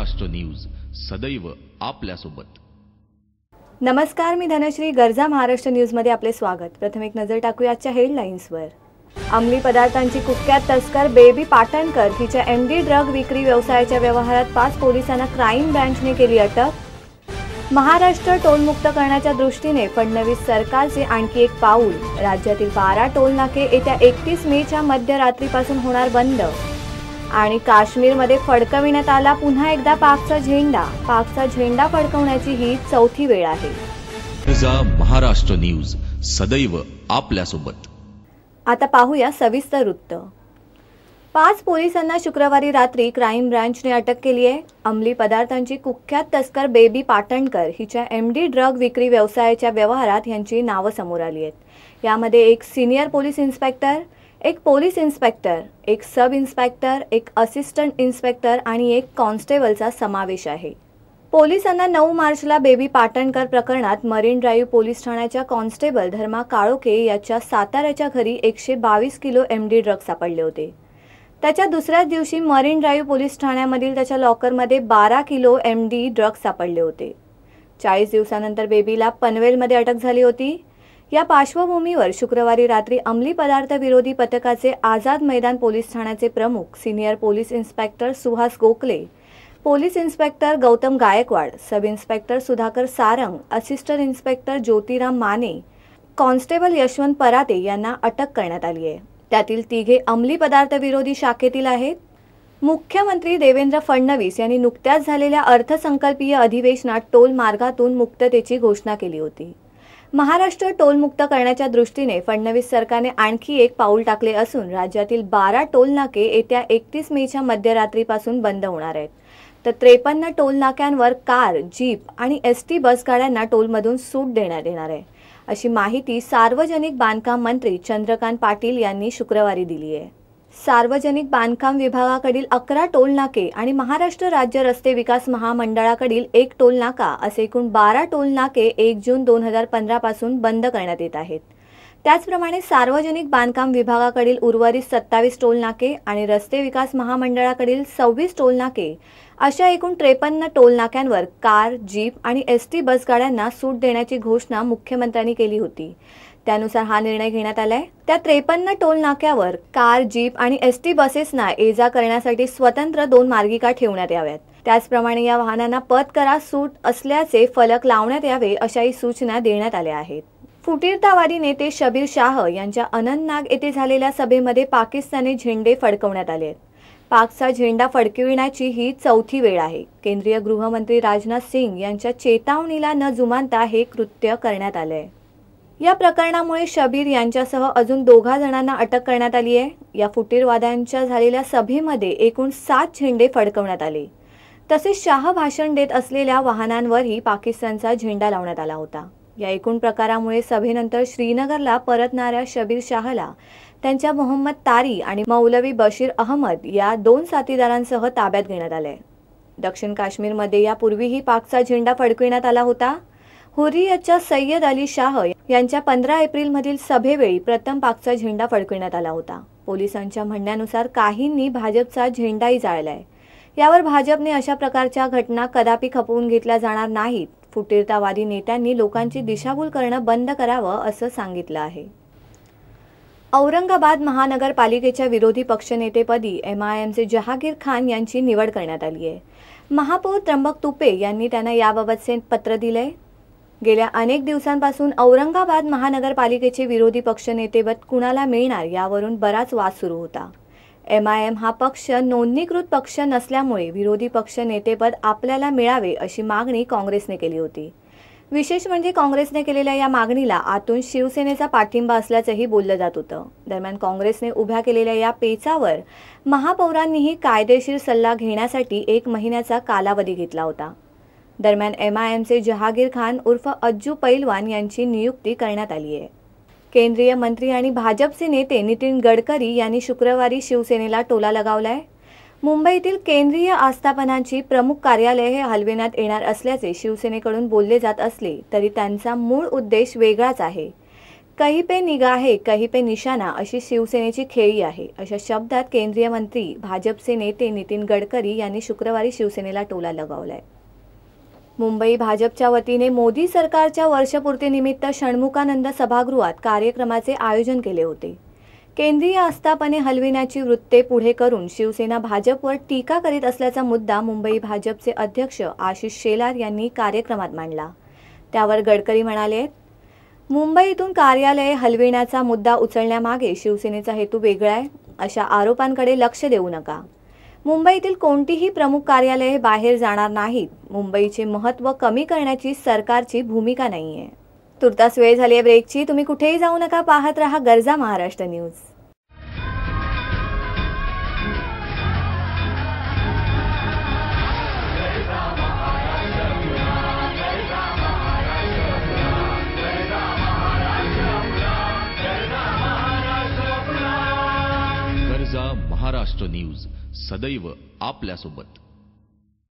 Maharashtra news सदैव आपल्यासोबत नमस्कार मी धनश्री गरजा महाराष्ट्र न्यूज मध्ये आपले स्वागत प्रथम एक नजर टाकूया आजच्या वर अंमली पदार्थांची कुख्यात तस्कर बेबी पाटणकर तिच्या एम डी ड्रग विक्री व्यवसायाच्या व्यवहारात पाच पोलिसांना क्राईम ब्रँचने केली अटक महाराष्ट्र टोलमुक्त करण्याच्या दृष्टीने फडणवीस सरकारचे आणखी एक पाऊल राज्यातील बारा टोल नाके येत्या एकतीस मेच्या मध्यरात्रीपासून होणार बंद आणि काश्मीरमध्ये फडकविण्यात आला पुन्हा एकदा पाकचा झेंडा पाकचा झेंडा फडकवण्याची ही चौथी वेळ आहे महाराष्ट्र न्यूज सदैव आपल्यासोबत आता पाहूया सविस्तर वृत्त पाच पोलिसांना शुक्रवारी रात्री क्राईम ब्रँचने अटक केली आहे अंमली पदार्थांची कुख्यात तस्कर बेबी पाटणकर हिच्या एम डी ड्रग विक्री व्यवसायाच्या व्यवहारात यांची नावं समोर आली आहेत यामध्ये एक सिनियर पोलीस इन्स्पेक्टर एक पोलीस इन्स्पेक्टर एक सब इन्स्पेक्टर एक असिस्टंट इन्स्पेक्टर आणि एक कॉन्स्टेबलचा समावेश आहे पोलिसांना नऊ मार्चला बेबी पाटणकर प्रकरणात मरीन ड्राईव्ह पोलीस ठाण्याच्या कॉन्स्टेबल धर्मा काळोके याच्या साताऱ्याच्या घरी एकशे बावीस किलो एम डी ड्रग्ज सापडले होते त्याच्या दुसऱ्याच दिवशी मरीन ड्राईव्ह पोलीस ठाण्यामधील त्याच्या लॉकरमध्ये बारा किलो एम डी ड्रग्ज सापडले होते चाळीस दिवसानंतर बेबीला पनवेलमध्ये अटक झाली होती या पार्श्वभूमीवर शुक्रवारी रात्री अंमली पदार्थ विरोधी पथकाचे आझाद मैदान पोलीस ठाण्याचे प्रमुख senior police inspector Suhas Gokhale police inspector Gautam Gaikwad sub inspector Sudhakar Sarang assistant inspector Jyotiram Mane constable Yashwant Parate यांना अटक करण्यात आली आहे त्यातील तिघे अंमली पदार्थ विरोधी शाखेतील आहेत मुख्यमंत्री देवेंद्र फडणवीस यांनी नुकत्याच झालेल्या अर्थसंकल्पीय अधिवेशनात टोल मार्गातून मुक्ततेची घोषणा केली होती महाराष्ट्र टोलमुक्त करण्याच्या दृष्टीने फडणवीस सरकारने आणखी एक पाऊल टाकले असून राज्यातील बारा टोल नाके येत्या एकतीस मेच्या मध्यरात्रीपासून बंद होणार आहेत तर त्रेपन्न टोल नाक्यांवर कार जीप आणि एस टी बस गाड्यांना टोलमधून सूट देण्यात येणार आहे अशी माहिती सार्वजनिक बांधकाम मंत्री चंद्रकांत पाटील यांनी शुक्रवारी दिली आहे सार्वजनिक बांधकाम विभागाकडील अकरा टोल नाके आणि महाराष्ट्र राज्य रस्ते विकास महामंडळाकडील एक टोल नाका असे एकूण बारा टोल नाके एक जून दोन हजार पासून बंद करण्यात येत आहेत त्याचप्रमाणे सार्वजनिक बांधकाम विभागाकडील उर्वरित सत्तावीस टोल नाके आणि रस्ते विकास महामंडळाकडील सव्वीस टोल नाके अशा एकूण त्रेपन्न टोल नाक्यांवर कार जीप आणि एस टी गाड्यांना सूट देण्याची घोषणा मुख्यमंत्र्यांनी केली होती त्यानुसार हा निर्णय घेण्यात आलाय त्या त्रेपन्न टोल नाक्यावर कार जीप आणि एस टी बसेसना ये जा करण्यासाठी स्वतंत्र दोन मार्गिका ठेवण्यात याव्यात त्याचप्रमाणे या वाहनांना पथ करा सूट असल्याचे फलक लावण्यात यावे अशाही सूचना देण्यात आल्या आहेत फुटीरतावादी नेते शबीर शाह यांच्या अनंतनाग येथे झालेल्या सभेमध्ये पाकिस्तानी झेंडे फडकवण्यात आले पाकचा झेंडा फडकविण्याची ही चौथी वेळ आहे केंद्रीय गृहमंत्री राजनाथ सिंग यांच्या चेतावणीला न जुमानता हे कृत्य करण्यात आले या प्रकरणामुळे शबीर यांच्यासह अजून दोघा जणांना अटक करण्यात आली आहे या फुटीरवाद्यांच्या झालेल्या सभेमध्ये एकूण सात झेंडे फडकवण्यात आले तसेच शाह भाषण देत असलेल्या वाहनांवरही पाकिस्तानचा झेंडा लावण्यात आला होता या एकूण प्रकारामुळे सभेनंतर श्रीनगरला परतणाऱ्या शबीर शाहला त्यांच्या मोहम्मद तारी आणि मौलवी बशीर अहमद या दोन साथीदारांसह ताब्यात घेण्यात आले दक्षिण काश्मीरमध्ये यापूर्वीही पाकचा झेंडा फडकविण्यात आला होता हुर्रियतच्या सय्यद अली शाह यांच्या पंधरा एप्रिलमधील सभेवेळी प्रथम पाकचा झेंडा फडकविण्यात आला होता पोलिसांच्या म्हणण्यानुसार काहींनी भाजपचा झेंडाही जाळलाय यावर भाजपने अशा प्रकारच्या घटना कदापि खपवून घेतल्या जाणार नाहीत फुटीरतावादी नेत्यांनी लोकांची दिशाभूल करणं बंद करावं असं सांगितलं आहे औरंगाबाद महानगरपालिकेच्या विरोधी पक्षनेतेपदी एम आय एमचे जहागीर खान यांची निवड करण्यात आली आहे महापौर त्र्यंबक तुपे यांनी त्यांना याबाबतचे पत्र दिले गेल्या अनेक दिवसांपासून औरंगाबाद महानगरपालिकेचे विरोधी नेतेपद कुणाला मिळणार यावरून बराच वाद सुरू होता एम आय एम हा पक्ष नोंदणीकृत पक्ष नसल्यामुळे विरोधी पक्ष नेतेपद आपल्याला मिळावे अशी मागणी काँग्रेसने केली होती विशेष म्हणजे काँग्रेसने केलेल्या या मागणीला आतून शिवसेनेचा पाठिंबा असल्याचंही बोललं जात होतं दरम्यान काँग्रेसने उभ्या केलेल्या या पेचावर महापौरांनीही कायदेशीर सल्ला घेण्यासाठी एक महिन्याचा कालावधी घेतला होता दरम्यान एमचे जहागीर खान उर्फ अज्जू पैलवान यांची नियुक्ती करण्यात आली आहे केंद्रीय मंत्री आणि भाजपचे नेते नितीन गडकरी यांनी शुक्रवारी शिवसेनेला टोला लगावलाय मुंबईतील केंद्रीय आस्थापनांची प्रमुख कार्यालय हे हलविण्यात येणार असल्याचे शिवसेनेकडून बोलले जात असले तरी त्यांचा मूळ उद्देश वेगळाच आहे कही पे निगा आहे कही पे निशाणा अशी शिवसेनेची खेळी आहे अशा शब्दात केंद्रीय मंत्री भाजपचे नेते नितीन गडकरी यांनी शुक्रवारी शिवसेनेला टोला लगावलाय मुंबई भाजपच्या वतीने मोदी सरकारच्या वर्षपूर्तीनिमित्त षण्मुखानंद सभागृहात कार्यक्रमाचे आयोजन केले होते केंद्रीय आस्थापने हलविण्याची वृत्ते पुढे करून शिवसेना भाजपवर टीका करीत असल्याचा मुद्दा मुंबई भाजपचे अध्यक्ष आशिष शेलार यांनी कार्यक्रमात मांडला त्यावर गडकरी म्हणाले मुंबईतून कार्यालये हलविण्याचा मुद्दा उचलण्यामागे शिवसेनेचा हेतू वेगळा आहे अशा आरोपांकडे लक्ष देऊ नका मुंबईतील कोणतीही प्रमुख कार्यालये बाहेर जाणार नाहीत मुंबईचे महत्व कमी करण्याची सरकारची भूमिका नाही आहे तुर्तास वेळ झाली आहे ब्रेकची तुम्ही कुठेही जाऊ नका पाहत रहा गरजा महाराष्ट्र न्यूज न्यूज सदैव आपल्यासोबत